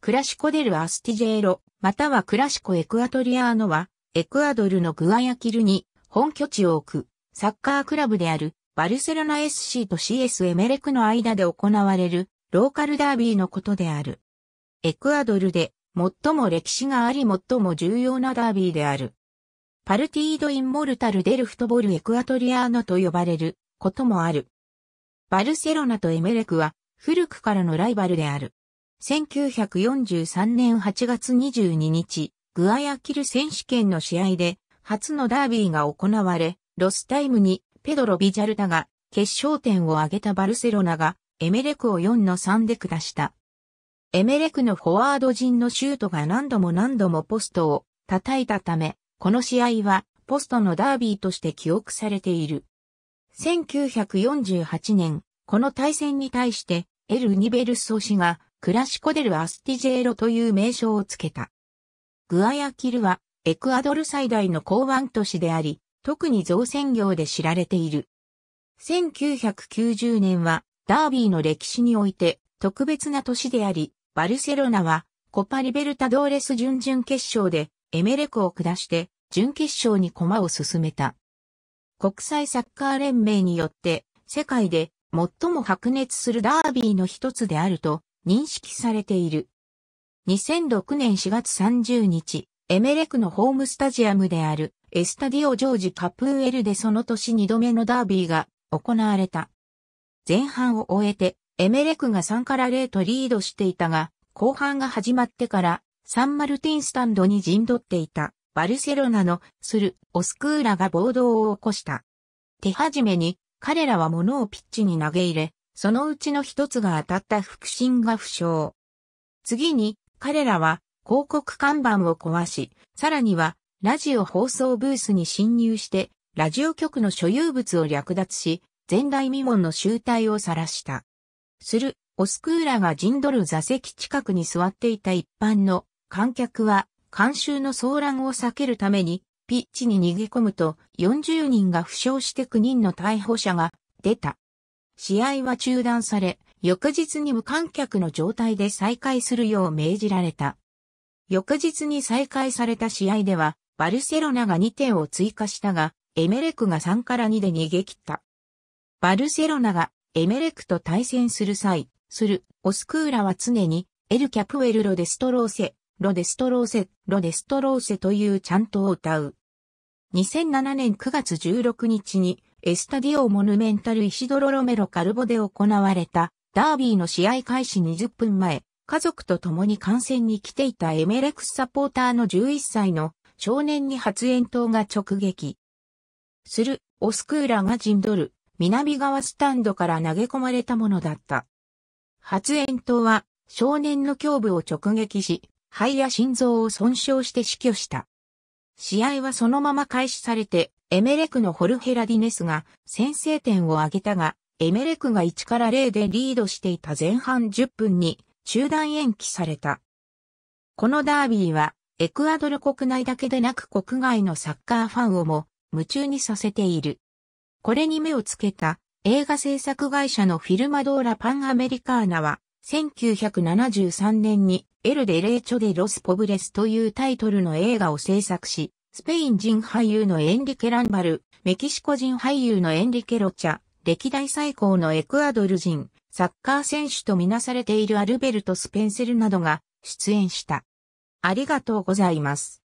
クラシコデル・アスティジェーロ、またはクラシコ・エクアトリアーノは、エクアドルのグアヤキルに本拠地を置く、サッカークラブであるバルセロナ SC と CS エメレクの間で行われるローカルダービーのことである。エクアドルで最も歴史があり最も重要なダービーである。パルティード・インモルタル・デルフトボル・エクアトリアーノと呼ばれることもある。バルセロナとエメレクは古くからのライバルである。1943年8月22日、グアヤキル選手権の試合で、初のダービーが行われ、ロスタイムにペドロ・ビジャルダが決勝点を挙げたバルセロナがエメレクを4の3で下した。エメレクのフォワード陣のシュートが何度も何度もポストを叩いたため、この試合はポストのダービーとして記憶されている。1948年、この対戦に対してエル・ニベルソ氏がクラシコデル・アスティジェーロという名称をつけた。グアヤキルは、エクアドル最大の港湾都市であり、特に造船業で知られている。1990年は、ダービーの歴史において特別な年であり、バルセロナはコパリベルタドーレス準々決勝でエメレコを下して準決勝に駒を進めた。国際サッカー連盟によって世界で最も白熱するダービーの一つであると認識されている。2006年4月30日、エメレクのホームスタジアムであるエスタディオ・ジョージ・カプーエルでその年2度目のダービーが行われた。前半を終えて、エメレクが3から0とリードしていたが、後半が始まってからサンマルティンスタンドに陣取っていたバルセロナのスル・オスクーラが暴動を起こした。手始めに彼らは物をピッチに投げ入れ、そのうちの一つが当たった腹心が負傷。次に、彼らは広告看板を壊し、さらにはラジオ放送ブースに侵入して、ラジオ局の所有物を略奪し、前代未聞の集体を晒した。する、オスクーラが陣取る座席近くに座っていた一般の観客は、観衆の騒乱を避けるために、ピッチに逃げ込むと、40人が負傷して9人の逮捕者が出た。試合は中断され、翌日に無観客の状態で再開するよう命じられた。翌日に再開された試合では、バルセロナが2点を追加したが、エメレクが3から2で逃げ切った。バルセロナがエメレクと対戦する際、する、オスクーラは常に、エルキャプエルロデストローセ、ロデストローセ、ロデストローセというチャントを歌う。2007年9月16日にエスタディオモヌメンタルイシドロロメロカルボで行われたダービーの試合開始20分前、家族と共に観戦に来ていたエメレクスサポーターの11歳の少年に発煙筒が直撃。する、オスクーラが陣取る、南側スタンドから投げ込まれたものだった。発煙筒は少年の胸部を直撃し、肺や心臓を損傷して死去した。試合はそのまま開始されて、エメレクのホルヘラディネスが先制点を挙げたが、エメレクが1から0でリードしていた前半10分に中断延期された。このダービーは、エクアドル国内だけでなく国外のサッカーファンをも夢中にさせている。これに目をつけた映画制作会社のフィルマドーラ・パン・アメリカーナは、1973年にエル・デ・レーチョ・デ・ロス・ポブレスというタイトルの映画を制作し、スペイン人俳優のエンリケ・ランバル、メキシコ人俳優のエンリケ・ロチャ、歴代最高のエクアドル人、サッカー選手とみなされているアルベルト・スペンセルなどが出演した。ありがとうございます。